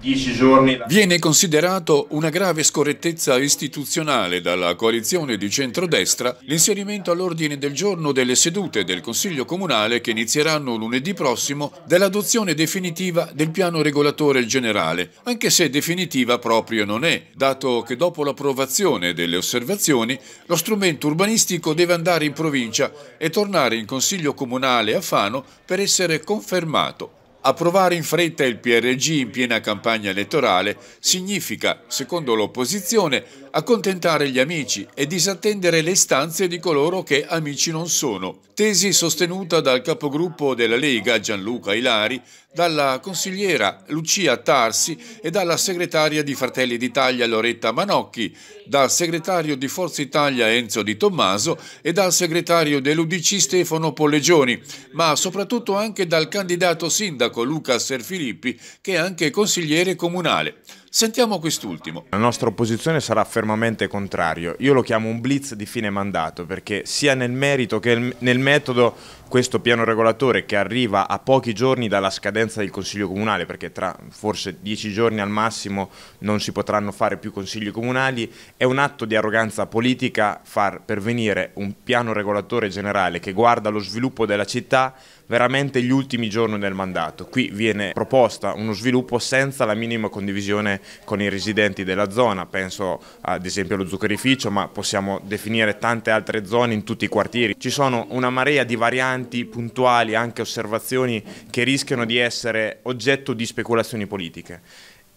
Viene considerato una grave scorrettezza istituzionale dalla coalizione di centrodestra l'inserimento all'ordine del giorno delle sedute del Consiglio Comunale che inizieranno lunedì prossimo dell'adozione definitiva del piano regolatore generale, anche se definitiva proprio non è, dato che dopo l'approvazione delle osservazioni lo strumento urbanistico deve andare in provincia e tornare in Consiglio Comunale a Fano per essere confermato. Approvare in fretta il PRG in piena campagna elettorale significa, secondo l'opposizione, accontentare gli amici e disattendere le istanze di coloro che amici non sono. Tesi sostenuta dal capogruppo della Lega Gianluca Ilari, dalla consigliera Lucia Tarsi e dalla segretaria di Fratelli d'Italia Loretta Manocchi, dal segretario di Forza Italia Enzo Di Tommaso e dal segretario dell'Udc Stefano Pollegioni, ma soprattutto anche dal candidato sindaco Luca Serfilippi, che è anche consigliere comunale. Sentiamo quest'ultimo. La nostra opposizione sarà fermamente contrario. Io lo chiamo un blitz di fine mandato perché sia nel merito che nel metodo questo piano regolatore che arriva a pochi giorni dalla scadenza del Consiglio Comunale, perché tra forse dieci giorni al massimo non si potranno fare più Consigli Comunali, è un atto di arroganza politica far pervenire un piano regolatore generale che guarda lo sviluppo della città veramente gli ultimi giorni del mandato. Qui viene proposta uno sviluppo senza la minima condivisione con i residenti della zona, penso ad esempio allo zuccherificio, ma possiamo definire tante altre zone in tutti i quartieri. Ci sono una marea di varianti tanti puntuali, anche osservazioni che rischiano di essere oggetto di speculazioni politiche.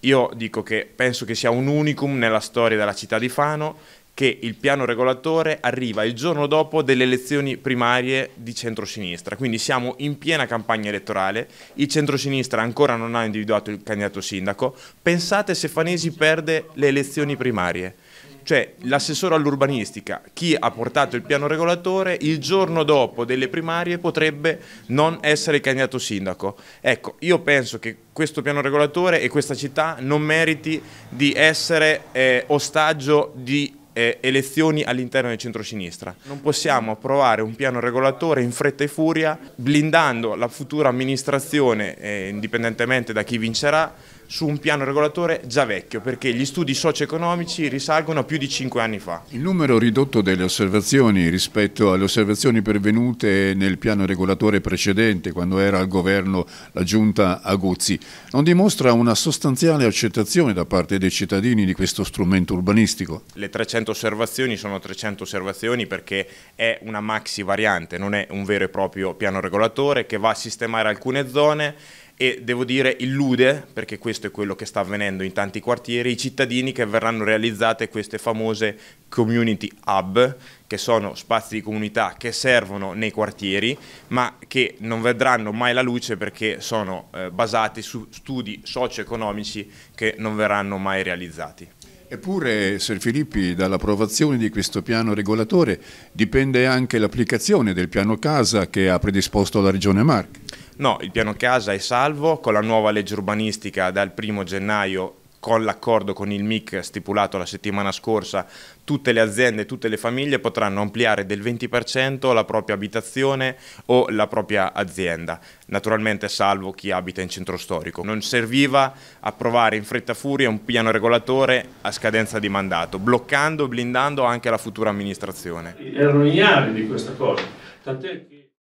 Io dico che penso che sia un unicum nella storia della città di Fano che il piano regolatore arriva il giorno dopo delle elezioni primarie di centrosinistra, quindi siamo in piena campagna elettorale, il centrosinistra ancora non ha individuato il candidato sindaco, pensate se Fanesi perde le elezioni primarie cioè l'assessore all'urbanistica, chi ha portato il piano regolatore, il giorno dopo delle primarie potrebbe non essere candidato sindaco. Ecco, io penso che questo piano regolatore e questa città non meriti di essere eh, ostaggio di eh, elezioni all'interno del centrosinistra. Non possiamo approvare un piano regolatore in fretta e furia blindando la futura amministrazione, eh, indipendentemente da chi vincerà, su un piano regolatore già vecchio, perché gli studi socio-economici risalgono a più di 5 anni fa. Il numero ridotto delle osservazioni rispetto alle osservazioni pervenute nel piano regolatore precedente, quando era al governo la giunta Aguzzi, non dimostra una sostanziale accettazione da parte dei cittadini di questo strumento urbanistico? Le 300 osservazioni sono 300 osservazioni perché è una maxi variante, non è un vero e proprio piano regolatore che va a sistemare alcune zone e devo dire illude, perché questo è quello che sta avvenendo in tanti quartieri, i cittadini che verranno realizzate queste famose community hub, che sono spazi di comunità che servono nei quartieri, ma che non vedranno mai la luce perché sono eh, basati su studi socio-economici che non verranno mai realizzati. Eppure, Ser Filippi, dall'approvazione di questo piano regolatore dipende anche l'applicazione del piano casa che ha predisposto la Regione Marche. No, il piano casa è salvo con la nuova legge urbanistica dal 1 gennaio con l'accordo con il MIC stipulato la settimana scorsa, tutte le aziende, e tutte le famiglie potranno ampliare del 20% la propria abitazione o la propria azienda, naturalmente salvo chi abita in centro storico. Non serviva approvare in fretta furia un piano regolatore a scadenza di mandato, bloccando e blindando anche la futura amministrazione. Erano ignari di questa cosa, tant'è che...